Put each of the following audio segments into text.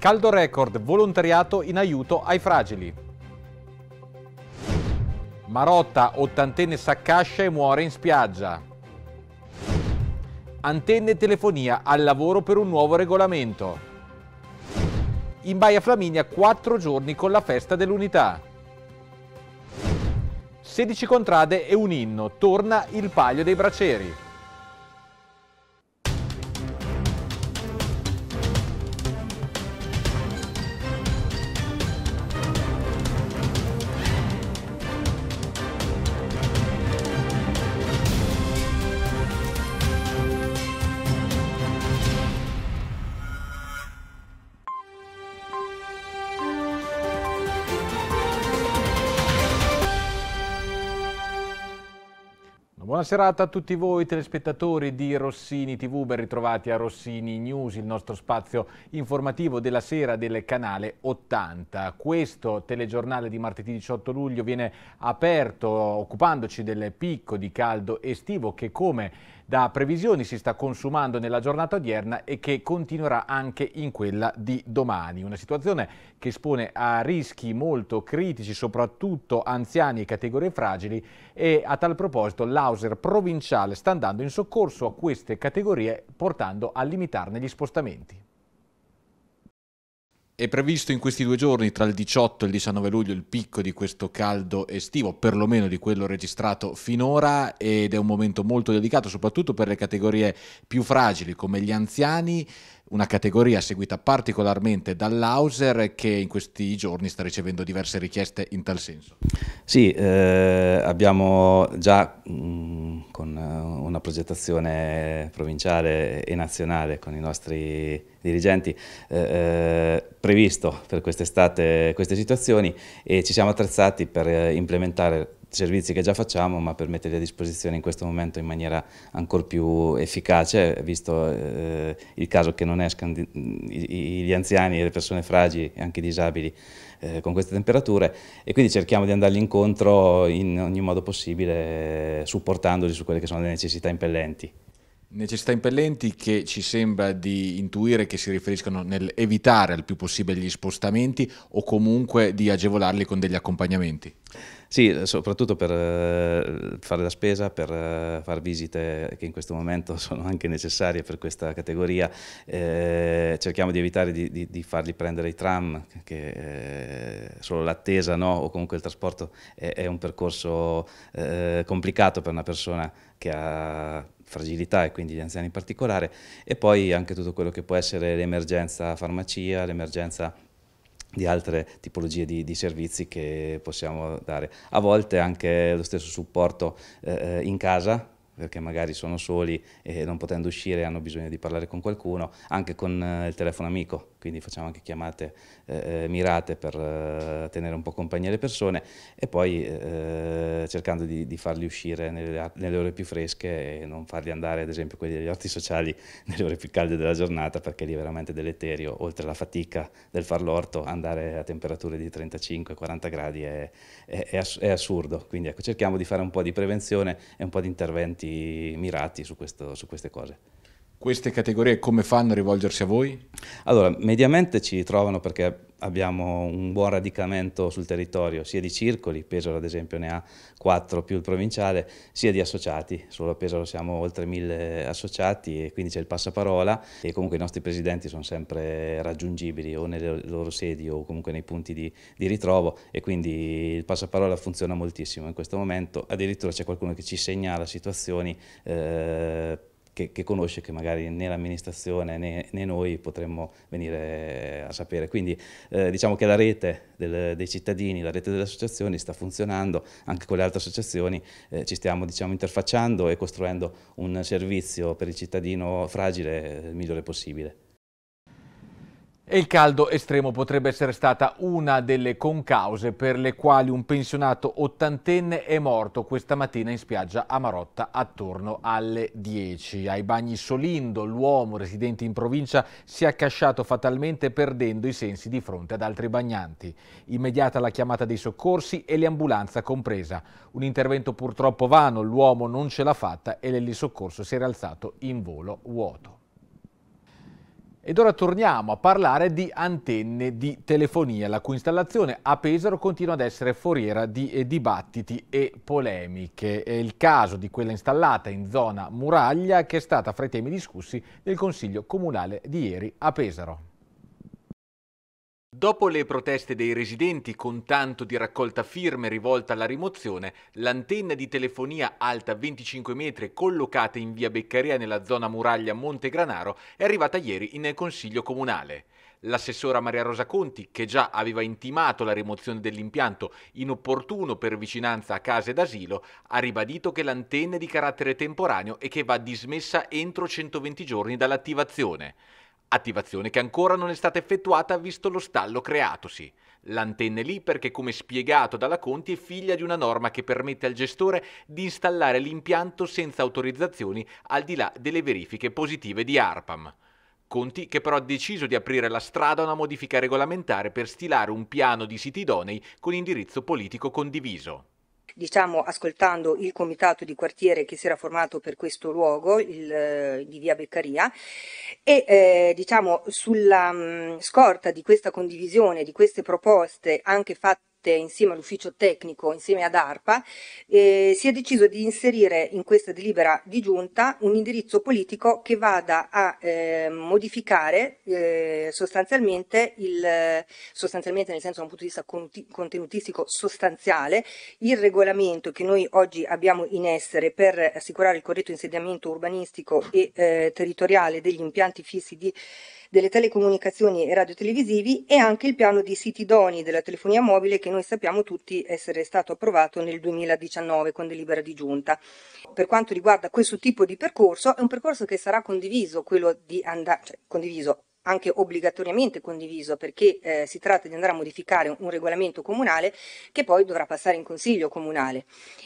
Caldo record, volontariato in aiuto ai fragili. Marotta, ottantenne s'accascia e muore in spiaggia. Antenne e telefonia al lavoro per un nuovo regolamento. In Baia Flaminia quattro giorni con la festa dell'unità. 16 contrade e un inno, torna il Palio dei Braceri. Buonasera a tutti voi telespettatori di Rossini TV, ben ritrovati a Rossini News, il nostro spazio informativo della sera del canale 80. Questo telegiornale di martedì 18 luglio viene aperto occupandoci del picco di caldo estivo che come da previsioni si sta consumando nella giornata odierna e che continuerà anche in quella di domani. Una situazione che espone a rischi molto critici soprattutto anziani e categorie fragili e a tal proposito l'Auser provinciale sta andando in soccorso a queste categorie portando a limitarne gli spostamenti. È previsto in questi due giorni, tra il 18 e il 19 luglio, il picco di questo caldo estivo, perlomeno di quello registrato finora, ed è un momento molto delicato, soprattutto per le categorie più fragili come gli anziani una categoria seguita particolarmente dall'Auser che in questi giorni sta ricevendo diverse richieste in tal senso. Sì, eh, abbiamo già mh, mm, con eh, una progettazione provinciale e nazionale con i nostri dirigenti eh, eh, previsto per quest'estate queste situazioni e ci siamo attrezzati per eh, implementare servizi che già facciamo, ma per metterli a disposizione in questo momento in maniera ancora più efficace, visto eh, il caso che non escano gli anziani, le persone fragili e anche i disabili eh, con queste temperature e quindi cerchiamo di andargli incontro in ogni modo possibile supportandoli su quelle che sono le necessità impellenti. Necessità impellenti che ci sembra di intuire che si riferiscono nell'evitare al più possibile gli spostamenti o comunque di agevolarli con degli accompagnamenti. Sì, soprattutto per eh, fare la spesa, per eh, fare visite che in questo momento sono anche necessarie per questa categoria. Eh, cerchiamo di evitare di, di, di, fargli prendere i tram, che eh, solo l'attesa no? o comunque il trasporto è, è un percorso eh, complicato per una persona che ha fragilità e quindi gli anziani in particolare, e poi anche tutto quello che può essere l'emergenza farmacia, l'emergenza di altre tipologie di, di, servizi che possiamo dare. A volte anche lo stesso supporto eh, eh in casa, perché magari sono soli e non potendo uscire hanno bisogno di parlare con qualcuno, anche con eh, il telefono amico, quindi facciamo anche chiamate eh, eh, mirate per eh, tenere un po' compagnia le persone e poi eh, eh, cercando di, di, farli uscire nelle, nelle, ore più fresche e non farli andare ad esempio quelli degli orti sociali nelle ore più calde della giornata perché lì è veramente deleterio, oltre alla fatica del far l'orto, andare a temperature di 35-40 gradi è, è, è assurdo, quindi ecco, cerchiamo di fare un po' di prevenzione e un po' di interventi mirati su, questo, su queste cose queste categorie come fanno a rivolgersi a voi? Allora, mediamente ci trovano perché abbiamo un buon radicamento sul territorio, sia di circoli, Pesaro ad esempio ne ha quattro più il provinciale, sia di associati, solo a Pesaro siamo oltre mille associati e quindi c'è il passaparola e comunque i nostri presidenti sono sempre raggiungibili o nelle loro sedi o comunque nei punti di, di ritrovo e quindi il passaparola funziona moltissimo in questo momento, addirittura c'è qualcuno che ci segnala situazioni eh, che, che, conosce, che magari né l'amministrazione né, né noi potremmo venire eh, a sapere. Quindi eh, diciamo che la rete del, dei cittadini, la rete delle associazioni sta funzionando, anche con le altre associazioni eh, ci stiamo diciamo, interfacciando e costruendo un servizio per il cittadino fragile il migliore possibile. E il caldo estremo potrebbe essere stata una delle concause per le quali un pensionato ottantenne è morto questa mattina in spiaggia a Marotta attorno alle 10. Ai bagni Solindo, l'uomo residente in provincia si è accasciato fatalmente perdendo i sensi di fronte ad altri bagnanti. Immediata la chiamata dei soccorsi e l'ambulanza compresa. Un intervento purtroppo vano, l'uomo non ce l'ha fatta e l'elisoccorso si è rialzato in volo vuoto. Ed ora torniamo a parlare di antenne di telefonia, la cui installazione a Pesaro continua ad essere foriera di eh, dibattiti e polemiche. È il caso di quella installata in zona muraglia che è stata fra i temi discussi nel Consiglio Comunale di ieri a Pesaro. Dopo le proteste dei residenti con tanto di raccolta firme rivolta alla rimozione, l'antenna di telefonia alta 25 metri collocata in via Beccaria nella zona muraglia Monte Granaro è arrivata ieri in Consiglio Comunale. L'assessora Maria Rosa Conti, che già aveva intimato la rimozione dell'impianto inopportuno per vicinanza a case d'asilo, ha ribadito che l'antenna è di carattere temporaneo e che va dismessa entro 120 giorni dall'attivazione attivazione che ancora non è stata effettuata visto lo stallo creatosi. L'antenna è lì perché, come spiegato dalla Conti, è figlia di una norma che permette al gestore di installare l'impianto senza autorizzazioni al di là delle verifiche positive di ARPAM. Conti che però ha deciso di aprire la strada a una modifica regolamentare per stilare un piano di siti idonei con indirizzo politico condiviso diciamo, ascoltando il comitato di quartiere che si era formato per questo luogo il, eh, di via Beccaria e eh, diciamo, sulla mh, mm, scorta di questa condivisione, di queste proposte anche fatte tutte insieme all'ufficio tecnico, insieme ad ARPA, eh, si è deciso di inserire in questa delibera di giunta un indirizzo politico che vada a eh, modificare eh, sostanzialmente, il, sostanzialmente nel senso da un punto di vista conti, contenutistico sostanziale, il regolamento che noi oggi abbiamo in essere per assicurare il corretto insediamento urbanistico e eh, territoriale degli impianti fissi di delle telecomunicazioni e radiotelevisivi e anche il piano di siti idonei della telefonia mobile che noi sappiamo tutti essere stato approvato nel 2019 con delibera di giunta. Per quanto riguarda questo tipo di percorso, è un percorso che sarà condiviso, quello di andare, cioè condiviso anche obbligatoriamente condiviso perché eh, si tratta di andare a modificare un, regolamento comunale che poi dovrà passare in consiglio comunale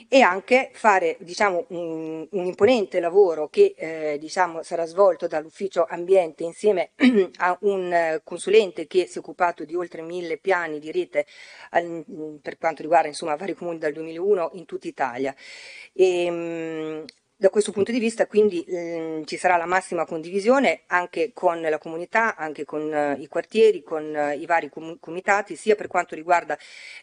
e anche fare diciamo, un, un imponente lavoro che eh, diciamo, sarà svolto dall'ufficio ambiente insieme a un consulente che si è occupato di oltre mille piani di rete al, per quanto riguarda insomma, vari comuni dal 2001 in tutta Italia. E, ehm, mh, da questo punto di vista quindi ehm, ci sarà la massima condivisione anche con la comunità, anche con eh, i quartieri, con eh, i vari com- comitati, sia per quanto riguarda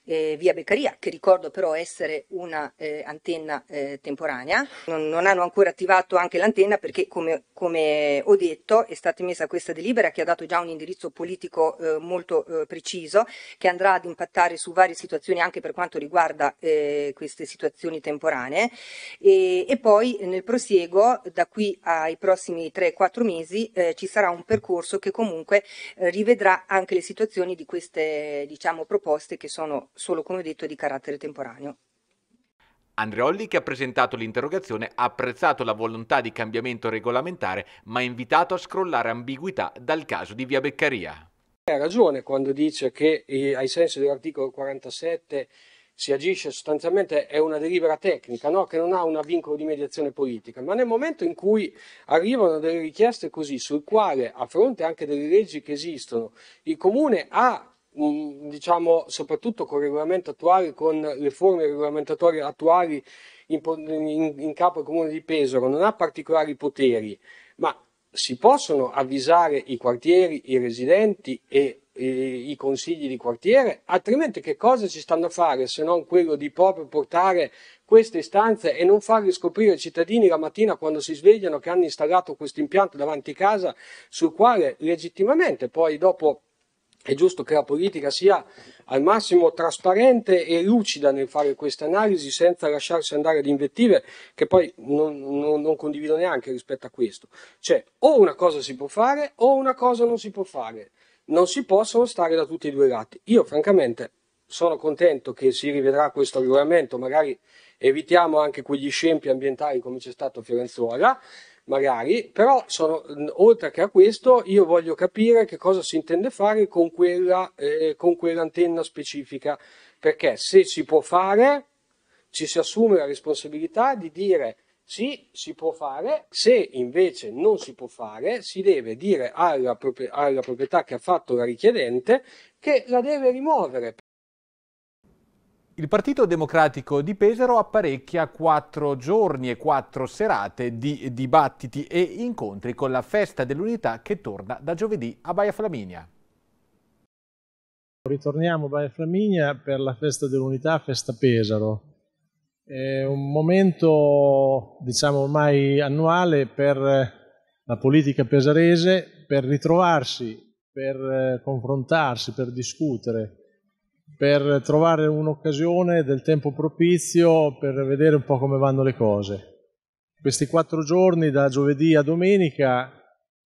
eh, Via Beccaria, che ricordo però essere una eh, antenna eh, temporanea. Non, non, hanno ancora attivato anche l'antenna perché, come, come, ho detto, è stata emessa questa delibera che ha dato già un indirizzo politico eh, molto preciso, che andrà ad impattare su varie situazioni anche per quanto riguarda queste situazioni temporanee. E, e poi nel prosieguo, da qui ai prossimi 3-4 mesi, eh, ci sarà un percorso che comunque eh, rivedrà anche le situazioni di queste diciamo, proposte che sono solo, come detto, di carattere temporaneo. Andreolli, che ha presentato l'interrogazione, ha apprezzato la volontà di cambiamento regolamentare, ma ha invitato a scrollare ambiguità dal caso di Via Beccaria. Ha ragione quando dice che eh, ai sensi dell'articolo 47 si agisce sostanzialmente è una delibera tecnica no? che non ha un vincolo di mediazione politica, ma nel momento in cui arrivano delle richieste così, sul quale a fronte anche delle leggi che esistono, il comune ha mm, diciamo soprattutto con il regolamento attuale, con le forme regolamentatorie attuali in, in, in capo al comune di Pesaro, non ha particolari poteri, ma si possono avvisare i quartieri, i residenti e i, i consigli di quartiere, altrimenti che cosa ci stanno a fare se non quello di proprio portare queste istanze e non far scoprire ai cittadini la mattina quando si svegliano che hanno installato questo impianto davanti a casa sul quale legittimamente poi dopo è giusto che la politica sia al massimo trasparente e lucida nel fare queste analisi senza lasciarsi andare ad invettive che poi non, non, non, condivido neanche rispetto a questo. Cioè o una cosa si può fare o una cosa non si può fare non si possono stare da tutti e due i lati. Io francamente sono contento che si rivedrà questo regolamento, magari evitiamo anche quegli scempi ambientali come c'è stato a Fiorenzuola, magari, però sono, oltre che a questo io voglio capire che cosa si intende fare con, quella, eh, con quell'antenna specifica, perché se si può fare ci si assume la responsabilità di dire sì, si può fare, se invece non si può fare, si deve dire alla, alla proprietà che ha fatto la richiedente che la deve rimuovere. Il Partito Democratico di Pesaro apparecchia quattro giorni e quattro serate di dibattiti e incontri con la Festa dell'Unità che torna da giovedì a Baia Flaminia. Ritorniamo a Baia Flaminia per la Festa dell'Unità, Festa Pesaro. È un momento, diciamo ormai annuale, per eh, la politica pesarese, per ritrovarsi, per eh, confrontarsi, per discutere, per trovare un'occasione del tempo propizio per vedere un po' come vanno le cose. Questi quattro giorni, da giovedì a domenica,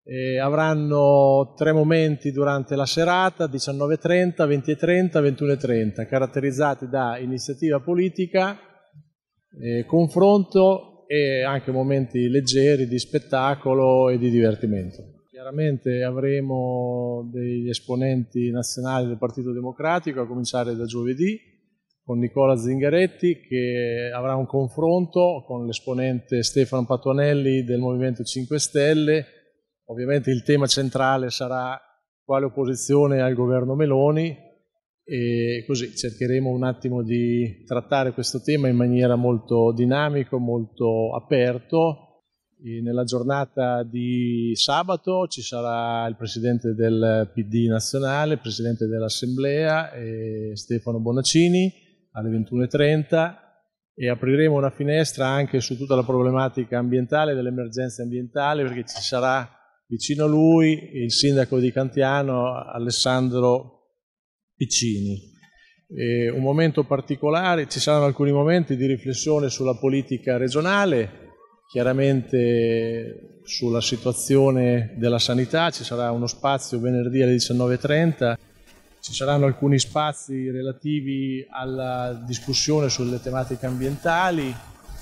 eh, avranno tre momenti durante la serata, 19.30, 20.30, 21.30, caratterizzati da iniziativa politica, eh, confronto e anche momenti leggeri di spettacolo e di divertimento. Chiaramente avremo degli esponenti nazionali del Partito Democratico a cominciare da giovedì con Nicola Zingaretti che avrà un confronto con l'esponente Stefano Patonelli del Movimento 5 Stelle. Ovviamente il tema centrale sarà quale opposizione al governo Meloni, e così cercheremo un attimo di trattare questo tema in maniera molto dinamico, molto aperto. E nella giornata di sabato ci sarà il presidente del PD nazionale, il presidente dell'Assemblea, Stefano Bonaccini alle 21.30 e apriremo una finestra anche su tutta la problematica ambientale, dell'emergenza ambientale, perché ci sarà vicino a lui il sindaco di Cantiano Alessandro piccini. E un momento particolare, ci saranno alcuni momenti di riflessione sulla politica regionale, chiaramente sulla situazione della sanità, ci sarà uno spazio venerdì alle 19.30, ci saranno alcuni spazi relativi alla discussione sulle tematiche ambientali,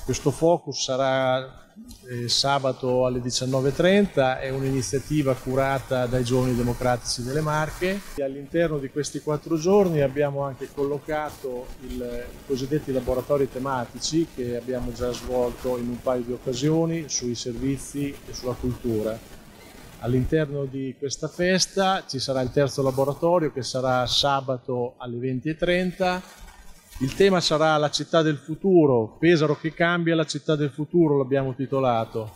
questo focus sarà eh, sabato alle 19.30, è un'iniziativa curata dai giovani democratici delle Marche. All'interno di questi quattro giorni abbiamo anche collocato il, i cosiddetti laboratori tematici che abbiamo già svolto in un paio di occasioni sui servizi e sulla cultura. All'interno di questa festa ci sarà il terzo laboratorio che sarà sabato alle 20.30 il tema sarà la città del futuro, Pesaro che cambia, la città del futuro l'abbiamo titolato.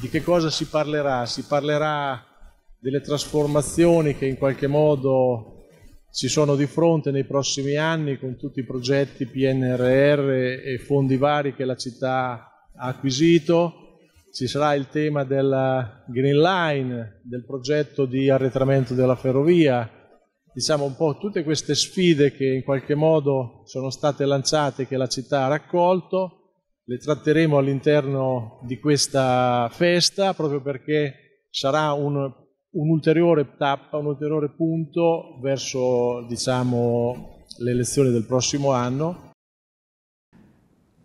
Di che cosa si parlerà? Si parlerà delle trasformazioni che in qualche modo ci sono di fronte nei prossimi anni con tutti i progetti PNRR e fondi vari che la città ha acquisito. Ci sarà il tema della Green Line, del progetto di arretramento della ferrovia, diciamo un po' tutte queste sfide che in qualche modo sono state lanciate, che la città ha raccolto, le tratteremo all'interno di questa festa proprio perché sarà un'ulteriore un tappa, un ulteriore punto verso diciamo, le elezioni del prossimo anno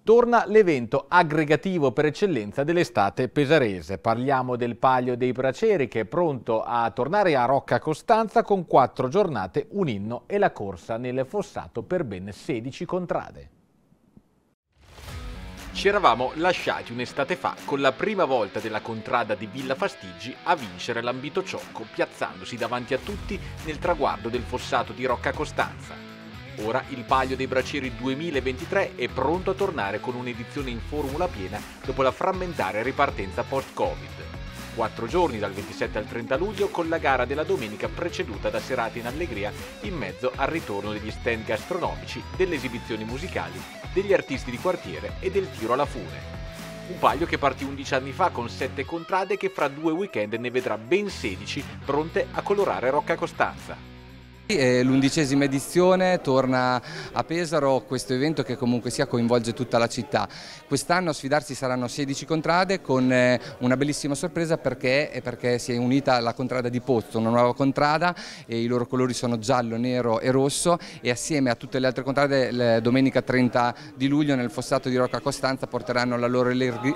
Torna l'evento aggregativo per eccellenza dell'estate pesarese. Parliamo del Palio dei Braceri che è pronto a tornare a Rocca Costanza con quattro giornate, un inno e la corsa nel fossato per ben 16 contrade. Ci eravamo lasciati un'estate fa con la prima volta della contrada di Villa Fastigi a vincere l'ambito ciocco piazzandosi davanti a tutti nel traguardo del fossato di Rocca Costanza. Ora il Palio dei Bracieri 2023 è pronto a tornare con un'edizione in formula piena dopo la frammentaria ripartenza post-Covid. Quattro giorni dal 27 al 30 luglio con la gara della domenica preceduta da serate in allegria in mezzo al ritorno degli stand gastronomici, delle esibizioni musicali, degli artisti di quartiere e del tiro alla fune. Un paio che partì 11 anni fa con 7 contrade che fra due weekend ne vedrà ben 16 pronte a colorare Rocca Costanza. L'undicesima edizione torna a Pesaro questo evento che comunque sia coinvolge tutta la città. Quest'anno a sfidarsi saranno 16 contrade con eh, una bellissima sorpresa perché, eh, perché si è unita la contrada di Pozzo, una nuova contrada e i loro colori sono giallo, nero e rosso e assieme a tutte le altre contrade domenica 30 di luglio nel fossato di Rocca Costanza porteranno la loro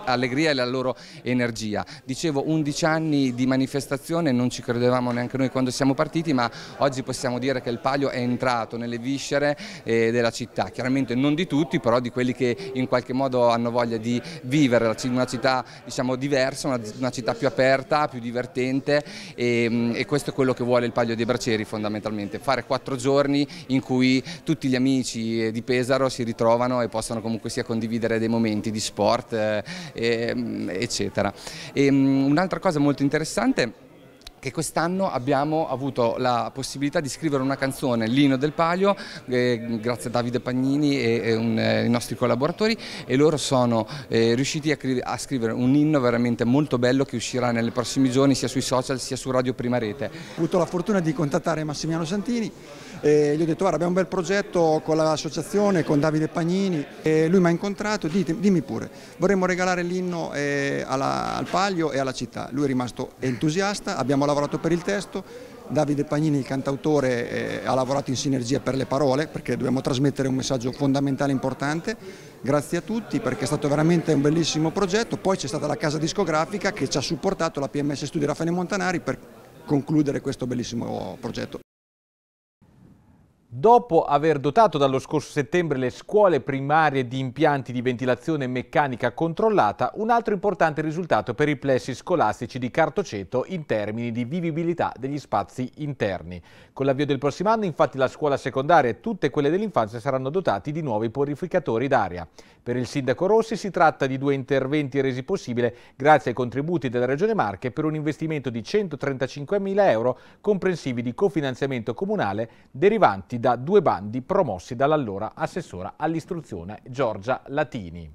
allegria e la loro energia. Dicevo 11 anni di manifestazione, non ci credevamo neanche noi quando siamo partiti ma oggi possiamo dire dire che il palio è entrato nelle viscere eh, della città, chiaramente non di tutti, però di quelli che in qualche modo hanno voglia di vivere una città diciamo, diversa, una, una, città più aperta, più divertente e, ehm, e, questo è quello che vuole il palio dei Braceri fondamentalmente, fare quattro giorni in cui tutti gli amici eh, di Pesaro si ritrovano e possano comunque sia condividere dei momenti di sport, eh, ehm, eccetera. Ehm, un'altra cosa molto interessante che quest'anno abbiamo avuto la possibilità di scrivere una canzone, Lino del Palio, eh, grazie a Davide Pagnini e, e un, eh, i nostri collaboratori e loro sono eh, riusciti a, a, scrivere un inno veramente molto bello che uscirà nei prossimi giorni sia sui social sia su Radio Prima Rete. Ho avuto la fortuna di contattare Massimiliano Santini e gli ho detto guarda abbiamo un bel progetto con l'associazione, con Davide Pagnini e lui mi ha incontrato, dimmi pure, vorremmo regalare l'inno eh, alla, al Paglio e alla città. Lui è rimasto entusiasta, abbiamo lavorato per il testo, Davide Pagnini, il cantautore, eh, ha lavorato in sinergia per le parole perché dobbiamo trasmettere un messaggio fondamentale e importante. Grazie a tutti perché è stato veramente un bellissimo progetto. Poi c'è stata la casa discografica che ci ha supportato, la PMS Studio Raffaele Montanari, per concludere questo bellissimo progetto. Dopo aver dotato dallo scorso settembre le scuole primarie di impianti di ventilazione meccanica controllata, un altro importante risultato per i plessi scolastici di Cartoceto in termini di vivibilità degli spazi interni. Con l'avvio del prossimo anno, infatti, la scuola secondaria e tutte quelle dell'infanzia saranno dotati di nuovi purificatori d'aria. Per il sindaco Rossi si tratta di due interventi resi possibile grazie ai contributi della Regione Marche per un investimento di 135.000 euro comprensivi di cofinanziamento comunale derivanti da due bandi promossi dall'allora assessora all'istruzione Giorgia Latini.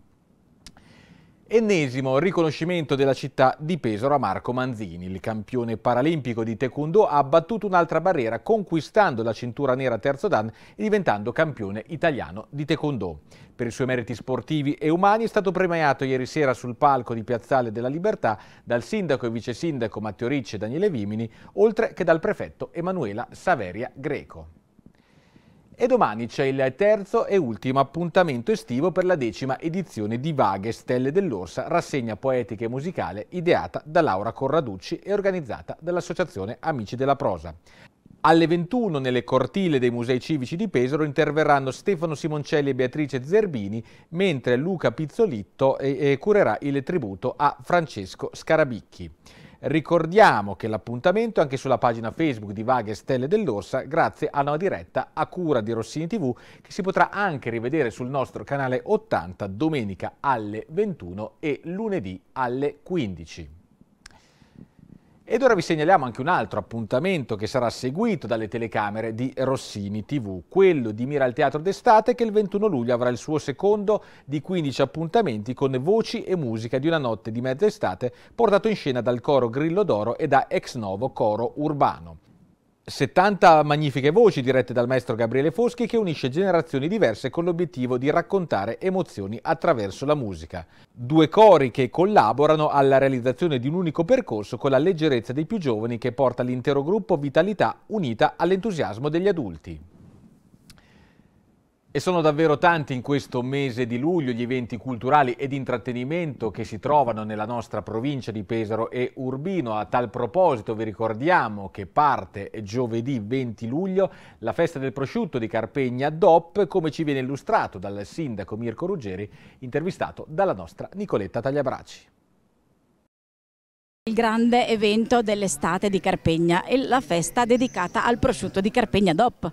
Ennesimo riconoscimento della città di Pesaro a Marco Manzini. Il campione paralimpico di Taekwondo ha battuto un'altra barriera conquistando la cintura nera terzo dan e diventando campione italiano di Taekwondo. Per i suoi meriti sportivi e umani è stato premiato ieri sera sul palco di Piazzale della Libertà dal sindaco e vice sindaco Matteo Ricci e Daniele Vimini, oltre che dal prefetto Emanuela Saveria Greco e domani c'è il terzo e ultimo appuntamento estivo per la decima edizione di Vaghe Stelle dell'Orsa, rassegna poetica e musicale ideata da Laura Corraducci e organizzata dall'Associazione Amici della Prosa. Alle 21 nelle cortile dei musei civici di Pesaro interverranno Stefano Simoncelli e Beatrice Zerbini, mentre Luca Pizzolitto eh, eh, curerà il tributo a Francesco Scarabicchi. Ricordiamo che l'appuntamento è anche sulla pagina Facebook di Vaghe Stelle dell'Orsa grazie a una diretta a cura di Rossini TV che si potrà anche rivedere sul nostro canale 80 domenica alle 21 e lunedì alle 15. Ed ora vi segnaliamo anche un altro appuntamento che sarà seguito dalle telecamere di Rossini TV, quello di Mira al Teatro d'Estate che il 21 luglio avrà il suo secondo di 15 appuntamenti con voci e musica di una notte di mezza estate portato in scena dal coro Grillo d'Oro e da Ex Novo Coro Urbano. 70 magnifiche voci dirette dal maestro Gabriele Foschi che unisce generazioni diverse con l'obiettivo di raccontare emozioni attraverso la musica. Due cori che collaborano alla realizzazione di un unico percorso con la leggerezza dei più giovani che porta l'intero gruppo vitalità unita all'entusiasmo degli adulti. E sono davvero tanti in questo mese di luglio gli eventi culturali ed intrattenimento che si trovano nella nostra provincia di Pesaro e Urbino. A tal proposito vi ricordiamo che parte giovedì 20 luglio la festa del prosciutto di Carpegna DOP, come ci viene illustrato dal sindaco Mirko Ruggeri, intervistato dalla nostra Nicoletta Tagliabraci. Il grande evento dell'estate di Carpegna e la festa dedicata al prosciutto di Carpegna DOP.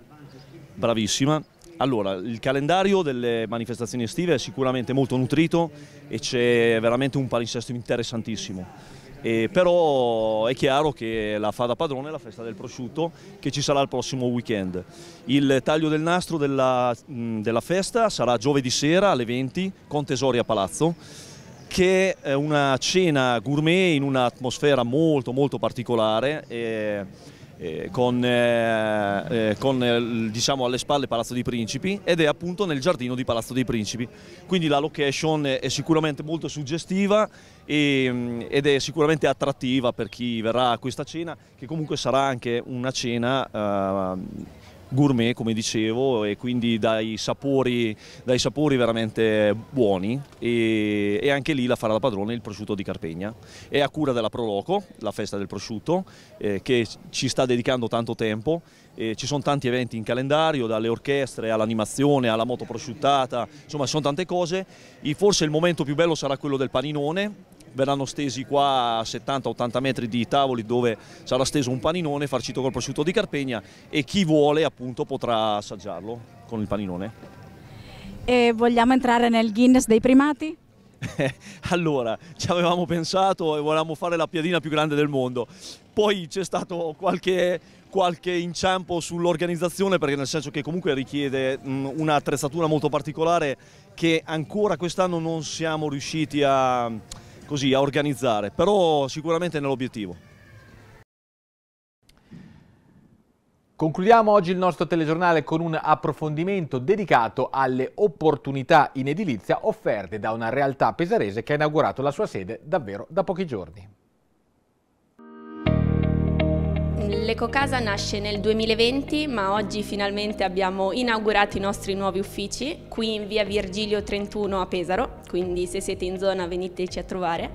Bravissima, allora, il calendario delle manifestazioni estive è sicuramente molto nutrito e c'è veramente un palinsesto interessantissimo. E però è chiaro che la fa da padrone è la festa del prosciutto che ci sarà il prossimo weekend. Il taglio del nastro della, della festa sarà giovedì sera alle 20 con Tesori a Palazzo che è una cena gourmet in un'atmosfera molto molto particolare eh, eh, con, eh, eh con eh, diciamo, alle spalle Palazzo dei Principi ed è appunto nel giardino di Palazzo dei Principi. Quindi la location è sicuramente molto suggestiva e, ehm, ed è sicuramente attrattiva per chi verrà a questa cena, che comunque sarà anche una cena... Eh, gourmet come dicevo e quindi dai sapori, dai sapori veramente buoni e, e, anche lì la farà la padrone il prosciutto di Carpegna. È a cura della Proloco, la festa del prosciutto, eh, che ci sta dedicando tanto tempo. Eh, ci sono tanti eventi in calendario, dalle orchestre all'animazione, alla moto prosciuttata, insomma ci sono tante cose. E forse il momento più bello sarà quello del paninone verranno stesi qua a 70-80 metri di tavoli dove sarà steso un paninone farcito col prosciutto di Carpegna e chi vuole appunto potrà assaggiarlo con il paninone. E vogliamo entrare nel Guinness dei primati? allora, ci avevamo pensato e volevamo fare la piadina più grande del mondo. Poi c'è stato qualche, qualche inciampo sull'organizzazione perché nel senso che comunque richiede un'attrezzatura molto particolare che ancora quest'anno non siamo riusciti a così a organizzare, però sicuramente nell'obiettivo. Concludiamo oggi il nostro telegiornale con un approfondimento dedicato alle opportunità in edilizia offerte da una realtà pesarese che ha inaugurato la sua sede davvero da pochi giorni. L'EcoCasa nasce nel 2020 ma oggi finalmente abbiamo inaugurato i nostri nuovi uffici qui in via Virgilio 31 a Pesaro, quindi se siete in zona veniteci a trovare.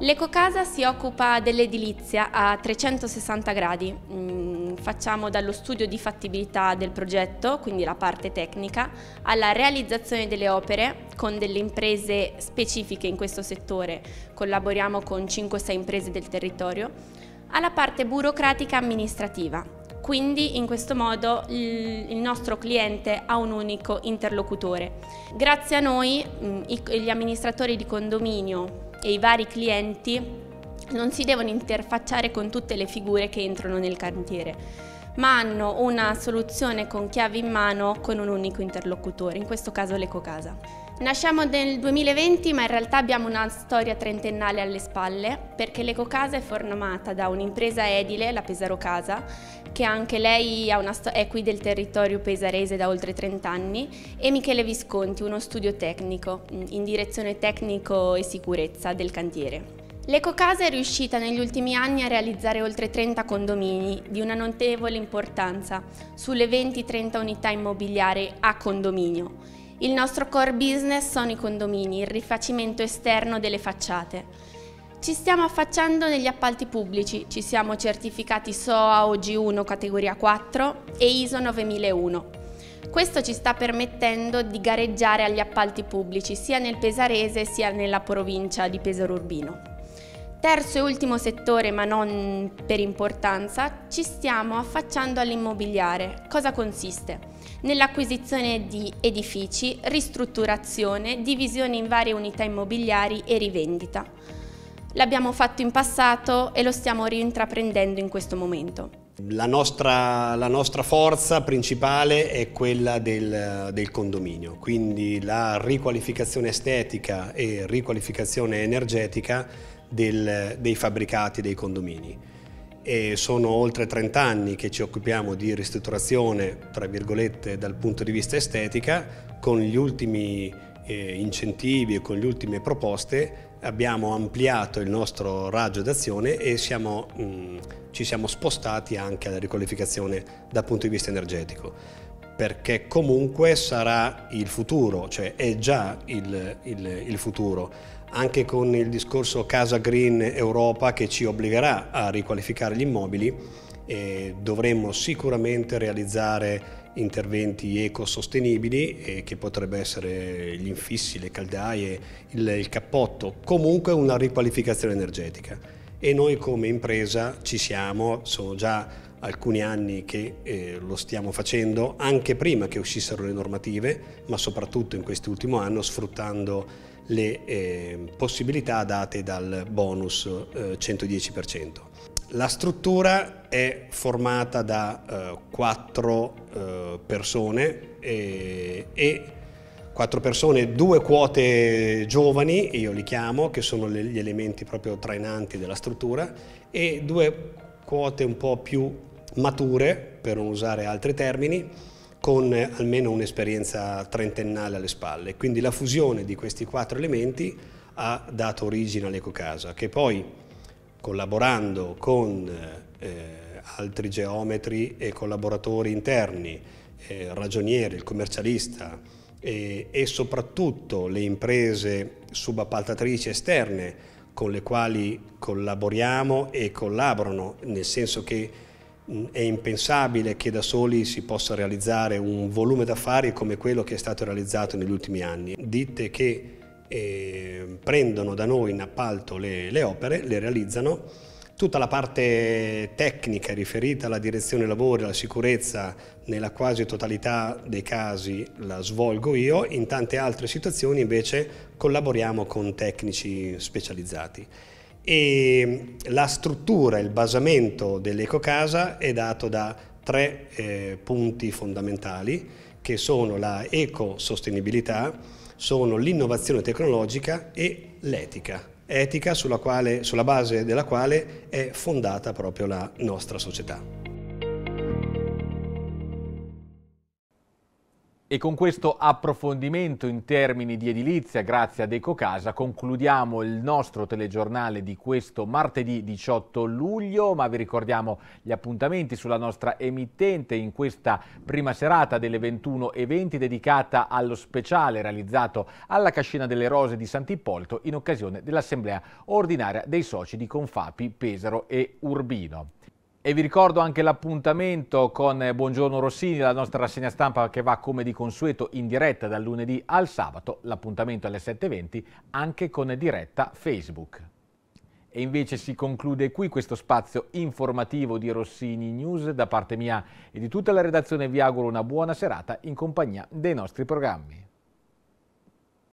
L'EcoCasa si occupa dell'edilizia a 360 gradi, mm, facciamo dallo studio di fattibilità del progetto, quindi la parte tecnica, alla realizzazione delle opere con delle imprese specifiche in questo settore, collaboriamo con 5-6 imprese del territorio alla parte burocratica amministrativa. Quindi in questo modo il nostro cliente ha un unico interlocutore. Grazie a noi mm, gli amministratori di condominio e i vari clienti non si devono interfacciare con tutte le figure che entrano nel cantiere ma hanno una soluzione con chiave in mano con un unico interlocutore, in questo caso l'Ecocasa. Nasciamo nel 2020 ma in realtà abbiamo una storia trentennale alle spalle perché l'Ecocasa è formata da un'impresa edile, la Pesaro Casa, che anche lei è qui del territorio pesarese da oltre 30 anni e Michele Visconti, uno studio tecnico mm, in direzione tecnico e sicurezza del cantiere. L'Ecocasa è riuscita negli ultimi anni a realizzare oltre 30 condomini di una notevole importanza sulle 20-30 unità immobiliari a condominio il nostro core business sono i condomini, il rifacimento esterno delle facciate. Ci stiamo affacciando negli appalti pubblici, ci siamo certificati SOA OG1 categoria 4 e ISO 9001. Questo ci sta permettendo di gareggiare agli appalti pubblici sia nel Pesarese sia nella provincia di Pesaro Urbino. Terzo e ultimo settore, ma non per importanza, ci stiamo affacciando all'immobiliare. Cosa consiste? Nell'acquisizione di edifici, ristrutturazione, divisione in varie unità immobiliari e rivendita. L'abbiamo fatto in passato e lo stiamo rintraprendendo in questo momento. La nostra, la nostra, forza principale è quella del, del, condominio, quindi la riqualificazione estetica e riqualificazione energetica del, dei fabbricati dei condomini. E sono oltre 30 anni che ci occupiamo di ristrutturazione, tra virgolette, dal punto di vista estetica, con gli ultimi eh, incentivi e con le ultime proposte abbiamo ampliato il nostro raggio d'azione e siamo, mh, mm, ci siamo spostati anche alla riqualificazione dal punto di vista energetico perché comunque sarà il futuro, cioè è già il, il, il futuro anche con il discorso Casa Green Europa che ci obbligherà a riqualificare gli immobili, dovremmo sicuramente realizzare interventi ecosostenibili eh, che potrebbero essere gli infissi, le caldaie, il, il cappotto, comunque una riqualificazione energetica. E noi come impresa ci siamo, sono già alcuni anni che eh, lo stiamo facendo, anche prima che uscissero le normative, ma soprattutto in quest'ultimo anno sfruttando le eh, possibilità date dal bonus eh, 110%. La struttura è formata da eh, quattro eh, persone e, eh, e quattro persone, due quote giovani, io li chiamo, che sono gli elementi proprio trainanti della struttura, e due quote un po' più mature, per non usare altri termini, con almeno un'esperienza trentennale alle spalle. Quindi la fusione di questi quattro elementi ha dato origine all'Ecocasa, che poi collaborando con eh, altri geometri e collaboratori interni, eh, ragionieri, il commercialista eh, e soprattutto le imprese subappaltatrici esterne con le quali collaboriamo e collaborano, nel senso che Mm, è impensabile che da soli si possa realizzare un volume d'affari come quello che è stato realizzato negli ultimi anni. Ditte che eh, prendono da noi in appalto le, le opere, le realizzano, tutta la parte tecnica riferita alla direzione lavori, alla sicurezza, nella quasi totalità dei casi la svolgo io, in tante altre situazioni invece collaboriamo con tecnici specializzati e la struttura, il basamento dell'ecocasa è dato da tre eh, punti fondamentali che sono la ecosostenibilità, sono l'innovazione tecnologica e l'etica, etica sulla, quale, sulla base della quale è fondata proprio la nostra società. E con questo approfondimento in termini di edilizia, grazie ad Ecocasa, concludiamo il nostro telegiornale di questo martedì 18 luglio, ma vi ricordiamo gli appuntamenti sulla nostra emittente in questa prima serata delle 21.20 dedicata allo speciale realizzato alla Cascina delle Rose di Sant'Ippolito in occasione dell'assemblea ordinaria dei soci di Confapi, Pesaro e Urbino. E vi ricordo anche l'appuntamento con Buongiorno Rossini, la nostra rassegna stampa che va come di consueto in diretta dal lunedì al sabato, l'appuntamento alle 7.20 anche con diretta Facebook. E invece si conclude qui questo spazio informativo di Rossini News. Da parte mia e di tutta la redazione vi auguro una buona serata in compagnia dei nostri programmi.